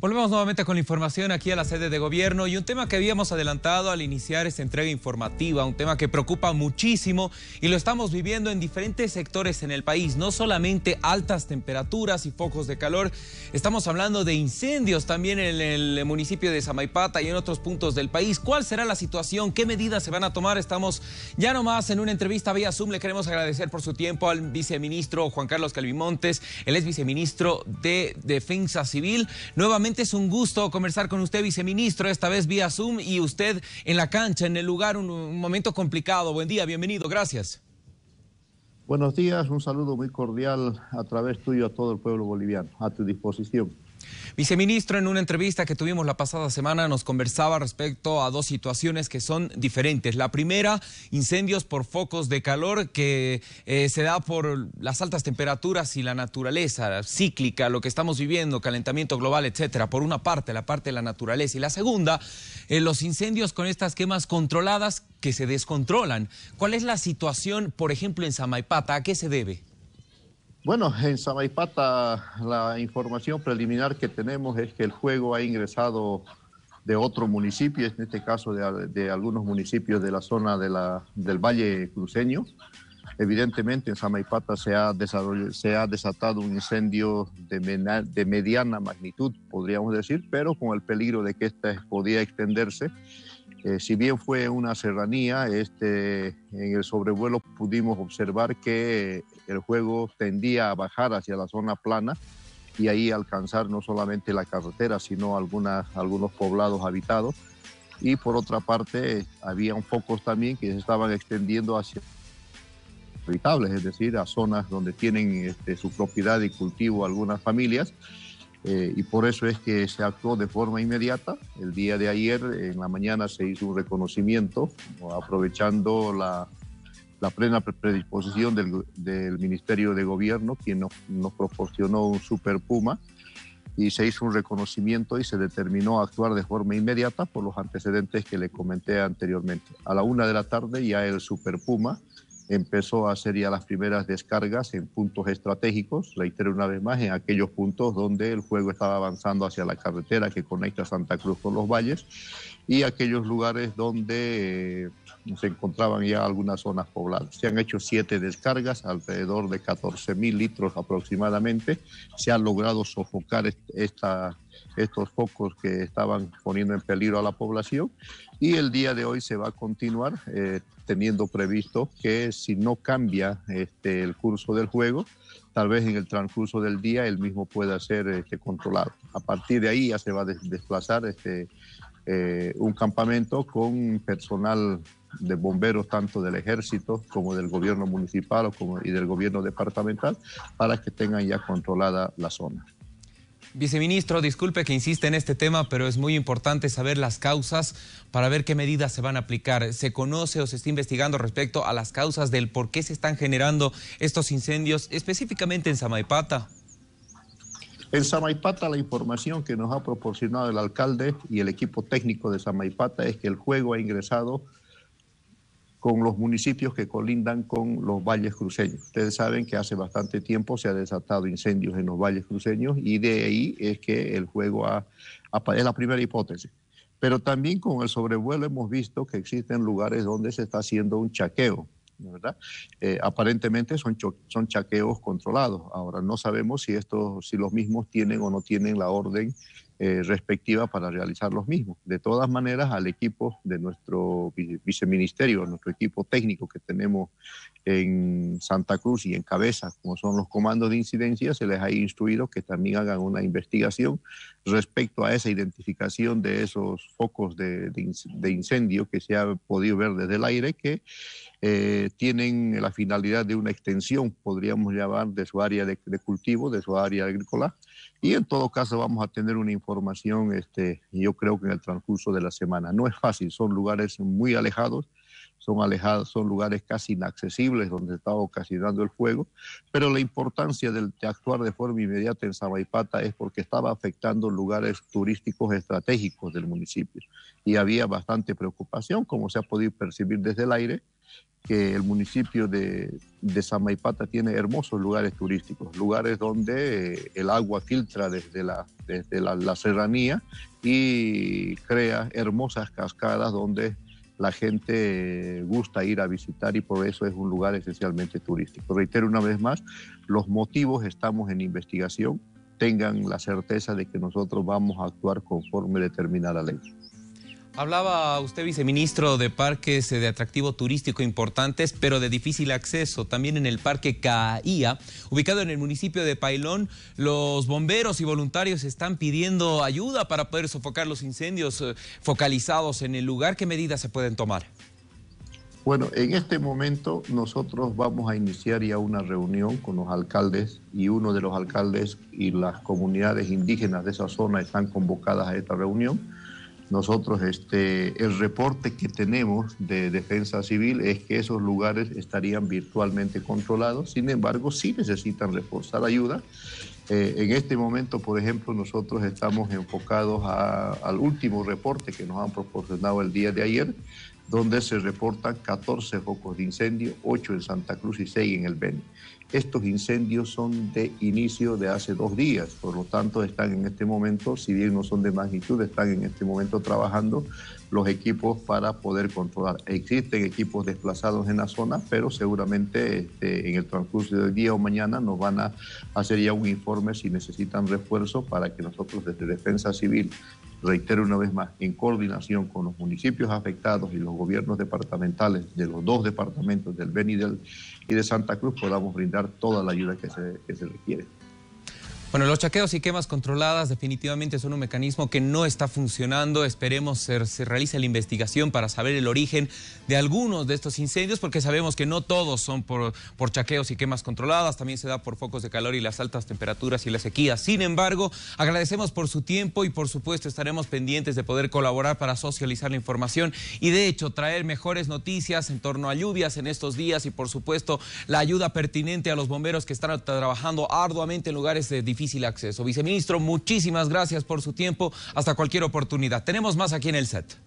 Volvemos nuevamente con la información aquí a la sede de gobierno y un tema que habíamos adelantado al iniciar esta entrega informativa, un tema que preocupa muchísimo y lo estamos viviendo en diferentes sectores en el país, no solamente altas temperaturas y focos de calor, estamos hablando de incendios también en el municipio de Samaipata y en otros puntos del país. ¿Cuál será la situación? ¿Qué medidas se van a tomar? Estamos ya nomás en una entrevista vía Zoom, le queremos agradecer por su tiempo al viceministro Juan Carlos Calvimontes, él es viceministro de Defensa Civil. Nuevamente es un gusto conversar con usted, viceministro, esta vez vía Zoom y usted en la cancha, en el lugar, un, un momento complicado. Buen día, bienvenido, gracias. Buenos días, un saludo muy cordial a través tuyo a todo el pueblo boliviano, a tu disposición. Viceministro, en una entrevista que tuvimos la pasada semana nos conversaba respecto a dos situaciones que son diferentes. La primera, incendios por focos de calor que eh, se da por las altas temperaturas y la naturaleza cíclica, lo que estamos viviendo, calentamiento global, etcétera, por una parte, la parte de la naturaleza. Y la segunda, eh, los incendios con estas quemas controladas que se descontrolan. ¿Cuál es la situación, por ejemplo, en Samaipata? ¿A qué se debe? Bueno, en Samaipata la información preliminar que tenemos es que el fuego ha ingresado de otro municipio, en este caso de, algunos municipios de la zona del Valle Cruceño. Evidentemente en Samaipata se ha, desatado un incendio de, de, mediana magnitud, podríamos decir, pero con el peligro de que ésta podía extenderse eh, si bien fue una serranía, este, en el sobrevuelo pudimos observar que el juego tendía a bajar hacia la zona plana y ahí alcanzar no solamente la carretera, sino algunos poblados habitados. Y por otra parte, había un focos también que se estaban extendiendo hacia habitables, es decir, a zonas donde tienen este, su propiedad y cultivo algunas familias eh, y por eso es que se actuó de forma inmediata. El día de ayer, en la mañana, se hizo un reconocimiento, aprovechando la, plena predisposición del, Ministerio de Gobierno, quien nos, nos, proporcionó un Super Puma, y se hizo un reconocimiento y se determinó actuar de forma inmediata por los antecedentes que le comenté anteriormente. A la una de la tarde ya el Super Puma empezó a hacer ya las primeras descargas en puntos estratégicos, reitero una vez más, en aquellos puntos donde el fuego estaba avanzando hacia la carretera que conecta Santa Cruz con los valles y aquellos lugares donde eh, se encontraban ya algunas zonas pobladas. Se han hecho siete descargas, alrededor de 14 mil litros aproximadamente. Se ha logrado sofocar esta, estos focos que estaban poniendo en peligro a la población. Y el día de hoy se va a continuar eh, teniendo previsto que si no cambia este, el curso del juego, tal vez en el transcurso del día el mismo pueda ser este, controlado. A partir de ahí ya se va a desplazar este, eh, un campamento con personal de bomberos tanto del ejército como del gobierno municipal como, y del gobierno departamental para que tengan ya controlada la zona. Viceministro, disculpe que insiste en este tema, pero es muy importante saber las causas para ver qué medidas se van a aplicar. ¿Se conoce o se está investigando respecto a las causas del por qué se están generando estos incendios, específicamente en Samaipata? En Samaipata la información que nos ha proporcionado el alcalde y el equipo técnico de Samaipata es que el juego ha ingresado con los municipios que colindan con los valles cruceños. Ustedes saben que hace bastante tiempo se han desatado incendios en los valles cruceños y de ahí es que el juego ha, es la primera hipótesis. Pero también con el sobrevuelo hemos visto que existen lugares donde se está haciendo un chaqueo. ¿verdad? Eh, aparentemente son, son chaqueos controlados. Ahora no sabemos si, estos, si los mismos tienen o no tienen la orden eh, respectiva para realizar los mismos. De todas maneras, al equipo de nuestro viceministerio viceministerio, nuestro equipo técnico que tenemos en Santa Cruz y en Cabeza, como son los comandos de incidencia, se les ha instruido que también hagan una investigación respecto a esa identificación de esos focos de, incendio que se ha podido ver desde el aire, que eh, tienen la finalidad de una extensión, podríamos llamar, de su área de, de cultivo, de su área agrícola. Y en todo caso vamos a tener un información información, este, yo creo que en el transcurso de la semana. No es fácil, son lugares muy alejados, son alejados, son lugares casi inaccesibles donde estaba ocasionando el fuego, pero la importancia de, actuar de forma inmediata en Zamaipata es porque estaba afectando lugares turísticos estratégicos del municipio y había bastante preocupación, como se ha podido percibir desde el aire, que el municipio de, Samaipata tiene hermosos lugares turísticos, lugares donde eh, el agua filtra desde, la, la serranía y crea hermosas cascadas donde la gente eh, gusta ir a visitar y por eso es un lugar esencialmente turístico. Reitero una vez más, los motivos estamos en investigación, tengan la certeza de que nosotros vamos a actuar conforme determina la ley. Hablaba usted, viceministro, de parques eh, de atractivo turístico importantes, pero de difícil acceso. También en el Parque Caía, ubicado en el municipio de Pailón, los bomberos y voluntarios están pidiendo ayuda para poder sofocar los incendios eh, focalizados en el lugar. ¿Qué medidas se pueden tomar? Bueno, en este momento nosotros vamos a iniciar ya una reunión con los alcaldes y uno de los alcaldes y las comunidades indígenas de esa zona están convocadas a esta reunión nosotros este, el reporte que tenemos de defensa civil es que esos lugares estarían virtualmente controlados, sin embargo sí necesitan reforzar ayuda. Eh, en este momento, por ejemplo, nosotros estamos enfocados al último reporte que nos han proporcionado el día de ayer, donde se reportan 14 focos de incendio, 8 en Santa Cruz y 6 en el Beni. Estos incendios son de inicio de hace dos días, por lo tanto están en este momento, si bien no son de magnitud, están en este momento trabajando los equipos para poder controlar. Existen equipos desplazados en la zona, pero seguramente este, en el transcurso del día o mañana nos van a hacer ya un informe si necesitan refuerzo para que nosotros desde Defensa Civil reitero una vez más, en coordinación con los municipios afectados y los gobiernos departamentales de los dos departamentos del Benidel y de Santa Cruz, podamos brindar toda la ayuda que se, que se requiere. Bueno, los chaqueos y quemas controladas definitivamente son un mecanismo que no está funcionando. Esperemos se, se, realice la investigación para saber el origen de algunos de estos incendios, porque sabemos que no todos son por, por chaqueos y quemas controladas, también se da por focos de calor y las altas temperaturas y la sequía. Sin embargo, agradecemos por su tiempo y por supuesto estaremos pendientes de poder colaborar para socializar la información y de hecho traer mejores noticias en torno a lluvias en estos días y por supuesto la ayuda pertinente a los bomberos que están trabajando arduamente en lugares de difícil acceso. Viceministro, muchísimas gracias por su tiempo. Hasta cualquier oportunidad. Tenemos más aquí en el set.